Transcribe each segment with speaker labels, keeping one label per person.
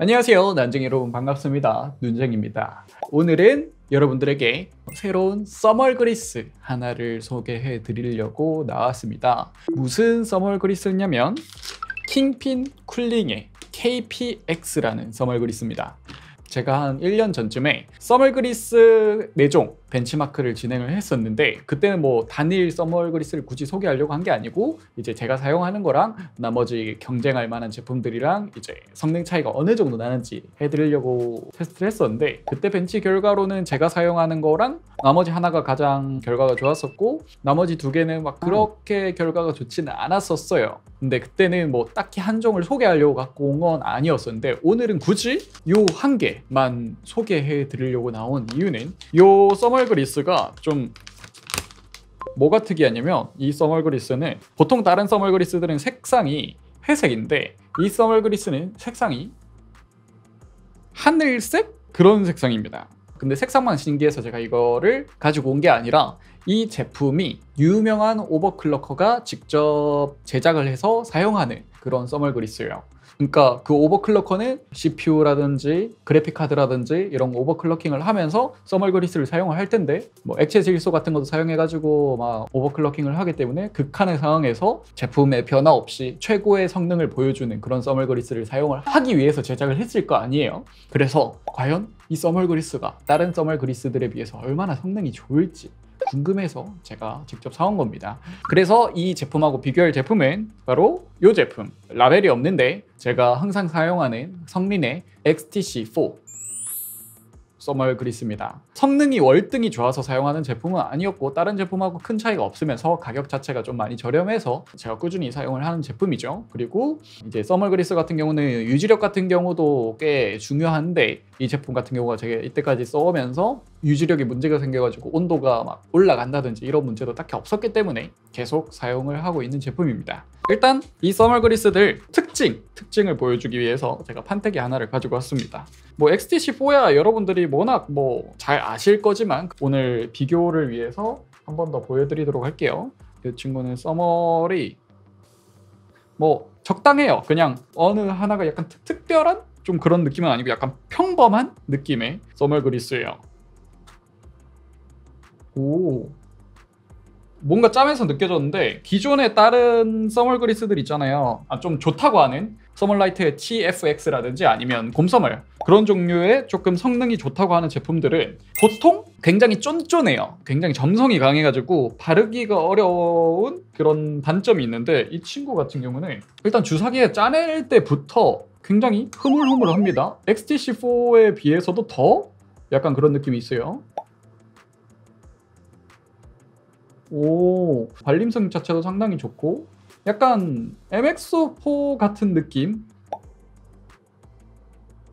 Speaker 1: 안녕하세요 난쟁이 여러분 반갑습니다 눈쟁입니다 오늘은 여러분들에게 새로운 써멀 그리스 하나를 소개해 드리려고 나왔습니다 무슨 써멀 그리스냐면 킹핀 쿨링의 KPX라는 써멀 그리스입니다 제가 한 1년 전쯤에 써멀 그리스 4종 벤치마크를 진행을 했었는데 그때는 뭐 단일 머얼그리스를 굳이 소개하려고 한 게 아니고 이제 제가 사용하는 거랑 나머지 경쟁할 만한 제품들이랑 이제 성능 차이가 어느 정도 나는지 해드리려고 테스트를 했었는데 그때 벤치 결과로는 제가 사용하는 거랑 나머지 하나가 가장 결과가 좋았었고 나머지 두 개는 막 그렇게 음. 결과가 좋지는 않았었어요 근데 그때는 뭐 딱히 한 종을 소개하려고 갖고 온 건 아니었었는데 오늘은 굳이 요 한 개만 소개해 드리려고 나온 이유는 요써머 써멀그리스가 좀 뭐가 특이하냐면 이 써멀그리스는 보통 다른 써멀그리스들은 색상이 회색인데 이 써멀그리스는 색상이 하늘색? 그런 색상입니다. 근데 색상만 신기해서 제가 이거를 가지고 온 게 아니라 이 제품이 유명한 오버클럭커가 직접 제작을 해서 사용하는 그런 썸멀그리스예요 그러니까 그 오버클럭커는 CPU라든지 그래픽 카드라든지 이런 오버클럭킹을 하면서 써멀그리스를 사용을 할 텐데 뭐 액체 질소 같은 것도 사용해가지고 막 오버클럭킹을 하기 때문에 극한의 상황에서 제품의 변화 없이 최고의 성능을 보여주는 그런 써멀그리스를 사용을 하기 위해서 제작을 했을 거 아니에요. 그래서 과연 이 써멀그리스가 다른 써멀그리스들에 비해서 얼마나 성능이 좋을지 궁금해서 제가 직접 사온 겁니다. 그래서 이 제품하고 비교할 제품은 바로 이 제품. 라벨이 없는데 제가 항상 사용하는 성린의 XTC4 써멀그리스입니다. 성능이 월등히 좋아서 사용하는 제품은 아니었고 다른 제품하고 큰 차이가 없으면서 가격 자체가 좀 많이 저렴해서 제가 꾸준히 사용을 하는 제품이죠. 그리고 이제 써멀그리스 같은 경우는 유지력 같은 경우도 꽤 중요한데 이 제품 같은 경우가 제가 이때까지 써오면서 유지력이 문제가 생겨가지고 온도가 막 올라간다든지 이런 문제도 딱히 없었기 때문에 계속 사용을 하고 있는 제품입니다 일단 이 써멀 그리스들 특징, 특징을 보여주기 위해서 제가 판때기 하나를 가지고 왔습니다. 뭐 XTC4야 여러분들이 워낙 뭐 잘 아실 거지만 오늘 비교를 위해서 한 번 더 보여드리도록 할게요. 이 친구는 써멀이 뭐 적당해요. 그냥 어느 하나가 약간 특별한? 좀 그런 느낌은 아니고 약간 평범한 느낌의 써멀 그리스예요. 오 뭔가 짬에서 느껴졌는데 기존에 다른 써멀 그리스들 있잖아요 아, 좀 좋다고 하는 써멀라이트의 TFX라든지 아니면 곰서멀 그런 종류의 조금 성능이 좋다고 하는 제품들은 보통 굉장히 쫀쫀해요 굉장히 점성이 강해가지고 바르기가 어려운 그런 단점이 있는데 이 친구 같은 경우는 일단 주사기에 짜낼 때부터 굉장히 흐물흐물합니다 XTC4에 비해서도 더 약간 그런 느낌이 있어요 오 발림성 자체도 상당히 좋고 약간 MX4 같은 느낌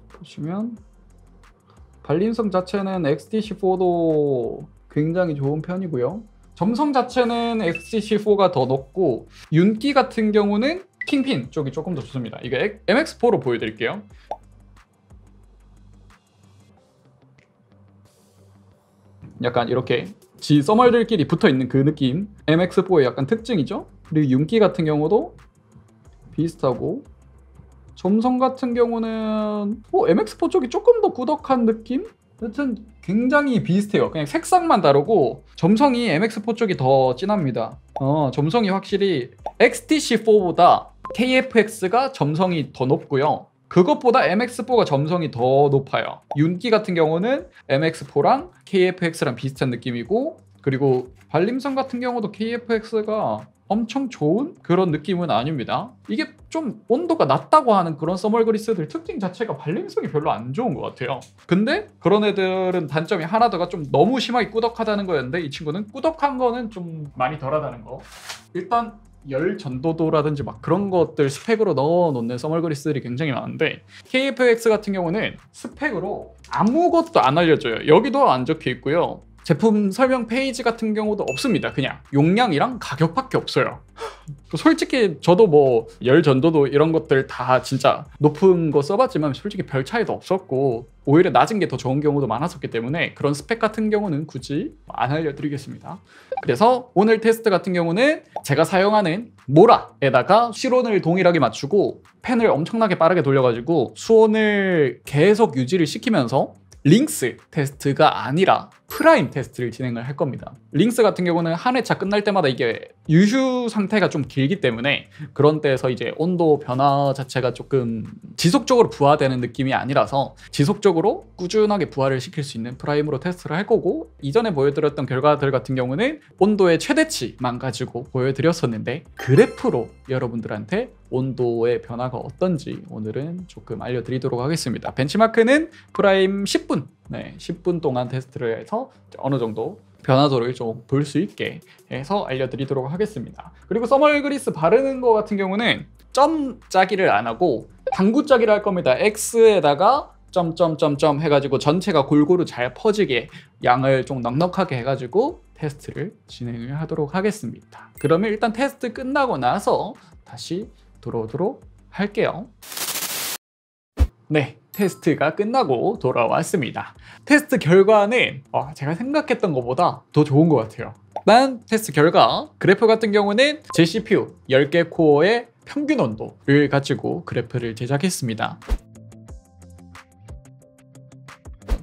Speaker 1: 보시면 발림성 자체는 XDC4도 굉장히 좋은 편이고요 점성 자체는 XDC4가 더 높고 윤기 같은 경우는 킹핀 쪽이 조금 더 좋습니다 이거 MX4로 보여드릴게요 약간 이렇게 지 써멀들끼리 붙어있는 그 느낌 MX4의 약간 특징이죠 그리고 윤기 같은 경우도 비슷하고 점성 같은 경우는 뭐 어, MX4 쪽이 조금 더 꾸덕한 느낌? 여튼 굉장히 비슷해요 그냥 색상만 다르고 점성이 MX4 쪽이 더 진합니다 어, 점성이 확실히 XTC4보다 KFX가 점성이 더 높고요 그것보다 MX4가 점성이 더 높아요. 윤기 같은 경우는 MX4랑 KFX랑 비슷한 느낌이고 그리고 발림성 같은 경우도 KFX가 엄청 좋은 그런 느낌은 아닙니다. 이게 좀 온도가 낮다고 하는 그런 서멀그리스들 특징 자체가 발림성이 별로 안 좋은 것 같아요. 근데 그런 애들은 단점이 하나 더가 좀 너무 심하게 꾸덕하다는 거였는데 이 친구는 꾸덕한 거는 좀 많이 덜하다는 거. 일단 열 전도도라든지 막 그런 것들 스펙으로 넣어놓는 서멀그리스들이 굉장히 많은데 KFX 같은 경우는 스펙으로 아무것도 안 알려줘요. 여기도 안 적혀 있고요. 제품 설명 페이지 같은 경우도 없습니다. 그냥 용량이랑 가격밖에 없어요. 그 솔직히 저도 뭐 열 전도도 이런 것들 다 진짜 높은 거 써봤지만 솔직히 별 차이도 없었고 오히려 낮은 게 더 좋은 경우도 많았었기 때문에 그런 스펙 같은 경우는 굳이 안 알려드리겠습니다. 그래서 오늘 테스트 같은 경우는 제가 사용하는 모라에다가 실온을 동일하게 맞추고 펜을 엄청나게 빠르게 돌려가지고 수온을 계속 유지를 시키면서 링스 테스트가 아니라 프라임 테스트를 진행을 할 겁니다. 링스 같은 경우는 한 회차 끝날 때마다 이게 유휴 상태가 좀 길기 때문에 그런 때에서 이제 온도 변화 자체가 조금 지속적으로 부하되는 느낌이 아니라서 지속적으로 꾸준하게 부하를 시킬 수 있는 프라임으로 테스트를 할 거고 이전에 보여드렸던 결과들 같은 경우는 온도의 최대치만 가지고 보여드렸었는데 그래프로 여러분들한테 온도의 변화가 어떤지 오늘은 조금 알려드리도록 하겠습니다. 벤치마크는 프라임 10분 네, 10분 동안 테스트를 해서 어느 정도 변화도를 좀 볼 수 있게 해서 알려드리도록 하겠습니다. 그리고 써멀그리스 바르는 거 같은 경우는 점 짜기를 안 하고 당구 짜기를 할 겁니다. X에다가 점점점점 해가지고 전체가 골고루 잘 퍼지게 양을 좀 넉넉하게 해가지고 테스트를 진행을 하도록 하겠습니다. 그러면 일단 테스트 끝나고 나서 다시 들어오도록 할게요. 네, 테스트가 끝나고 돌아왔습니다. 테스트 결과는 어, 제가 생각했던 것보다 더 좋은 것 같아요. 난 테스트 결과 그래프 같은 경우는 제 CPU 10개 코어의 평균 온도를 가지고 그래프를 제작했습니다.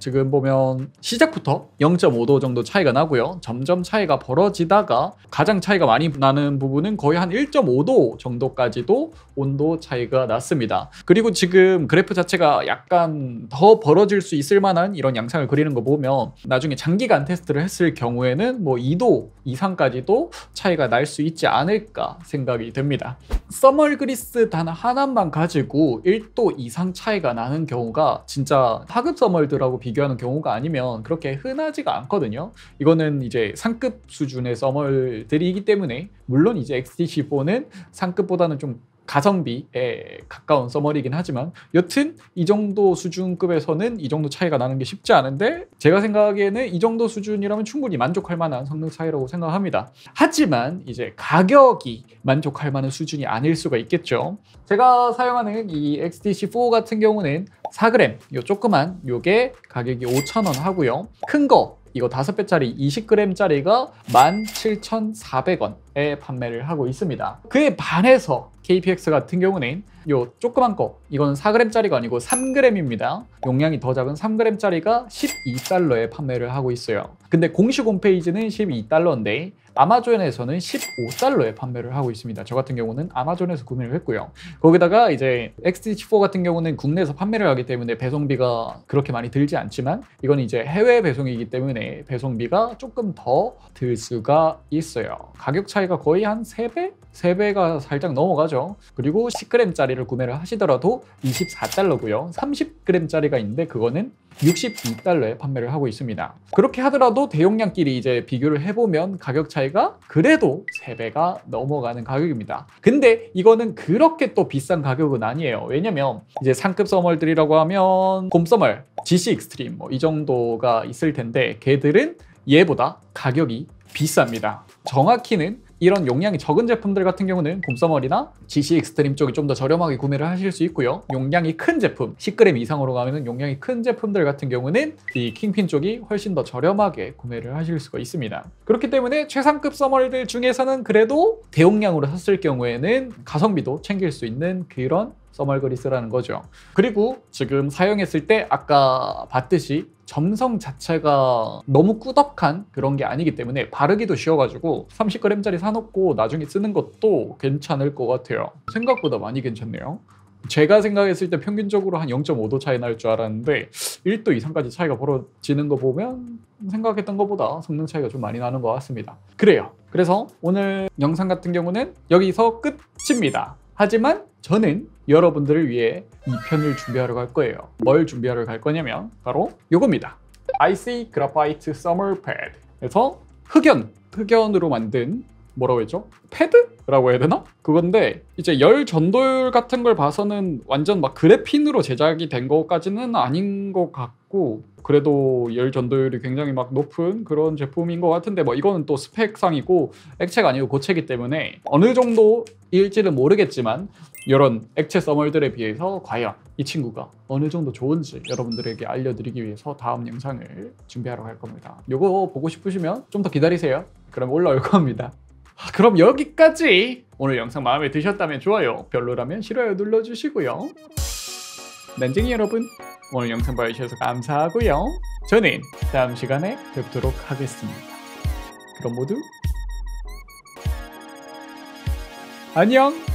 Speaker 1: 지금 보면 시작부터 0.5도 정도 차이가 나고요. 점점 차이가 벌어지다가 가장 차이가 많이 나는 부분은 거의 한 1.5도 정도까지도 온도 차이가 났습니다. 그리고 지금 그래프 자체가 약간 더 벌어질 수 있을 만한 이런 양상을 그리는 거 보면 나중에 장기간 테스트를 했을 경우에는 뭐 2도 이상까지도 차이가 날 수 있지 않을까 생각이 듭니다. 써멀 그리스 단 하나만 가지고 1도 이상 차이가 나는 경우가 진짜 하급 써멀드라고 비교 비교하는 경우가 아니면 그렇게 흔하지가 않거든요. 이거는 이제 상급 수준의 서멀들이기 때문에 물론 이제 x t 1 4는 상급보다는 좀 가성비에 가까운 써머리긴 하지만 여튼 이 정도 수준급에서는 이 정도 차이가 나는 게 쉽지 않은데 제가 생각에는 하기이 정도 수준이라면 충분히 만족할 만한 성능 차이라고 생각합니다. 하지만 이제 가격이 만족할 만한 수준이 아닐 수가 있겠죠. 제가 사용하는 이 x d c 4 같은 경우는 4g 요 조그만 요게 가격이 5,000원 하고요. 큰 거 이거 5배짜리 20g짜리가 17,400원 에 판매를 하고 있습니다. 그에 반해서 KPX 같은 경우는 요 조그만 거 이건 4g짜리가 아니고 3g입니다. 용량이 더 작은 3g짜리가 12달러에 판매를 하고 있어요. 근데 공식 홈페이지는 12달러인데 아마존에서는 15달러에 판매를 하고 있습니다. 저 같은 경우는 아마존에서 구매를 했고요. 거기다가 이제 XT4 같은 경우는 국내에서 판매를 하기 때문에 배송비가 그렇게 많이 들지 않지만 이건 이제 해외 배송이기 때문에 배송비가 조금 더 들 수가 있어요. 가격 차이 차이가 거의 한 3배? 3배가 살짝 넘어가죠. 그리고 10g짜리를 구매를 하시더라도 24달러고요. 30g짜리가 있는데 그거는 62달러에 판매를 하고 있습니다. 그렇게 하더라도 대용량끼리 이제 비교를 해보면 가격 차이가 그래도 3배가 넘어가는 가격입니다. 근데 이거는 그렇게 또 비싼 가격은 아니에요. 왜냐면 이제 상급 서멀들이라고 하면 곰서멀, GC 익스트림 뭐 이 정도가 있을 텐데 걔들은 얘보다 가격이 비쌉니다. 정확히는 이런 용량이 적은 제품들 같은 경우는 곰서머리나 GC 익스트림 쪽이 좀 더 저렴하게 구매를 하실 수 있고요. 용량이 큰 제품, 10g 이상으로 가면 용량이 큰 제품들 같은 경우는 이 킹핀 쪽이 훨씬 더 저렴하게 구매를 하실 수가 있습니다. 그렇기 때문에 최상급 써머리들 중에서는 그래도 대용량으로 샀을 경우에는 가성비도 챙길 수 있는 그런 서멀그리스라는 거죠. 그리고 지금 사용했을 때 아까 봤듯이 점성 자체가 너무 꾸덕한 그런 게 아니기 때문에 바르기도 쉬워가지고 30g짜리 사놓고 나중에 쓰는 것도 괜찮을 것 같아요. 생각보다 많이 괜찮네요. 제가 생각했을 때 평균적으로 한 0.5도 차이 날 줄 알았는데 1도 이상까지 차이가 벌어지는 거 보면 생각했던 것보다 성능 차이가 좀 많이 나는 것 같습니다. 그래요. 그래서 오늘 영상 같은 경우는 여기서 끝입니다. 하지만 저는 여러분들을 위해 2편을 준비하러 갈 거예요 뭘 준비하러 갈 거냐면 바로 이겁니다 IC 그래파이트 서멀 패드에서 흑연, 흑연으로 만든 뭐라고 했죠? 패드라고 해야 되나? 그건데 이제 열 전도율 같은 걸 봐서는 완전 막 그래핀으로 제작이 된것까지는 아닌 것 같고 같고 그래도 열 전도율이 굉장히 막 높은 그런 제품인 것 같은데 뭐 이거는 또 스펙상이고 액체가 아니고 고체기 때문에 어느 정도일지는 모르겠지만 이런 액체 써멀들에 비해서 과연 이 친구가 어느 정도 좋은지 여러분들에게 알려드리기 위해서 다음 영상을 준비하러 갈 겁니다. 이거 보고 싶으시면 좀 더 기다리세요. 그럼 올라올 겁니다. 아, 그럼 여기까지! 오늘 영상 마음에 드셨다면 좋아요, 별로라면 싫어요 눌러주시고요. 난쟁이 여러분 오늘 영상 봐주셔서 감사하고요. 저는 다음 시간에 뵙도록 하겠습니다. 그럼 모두 안녕!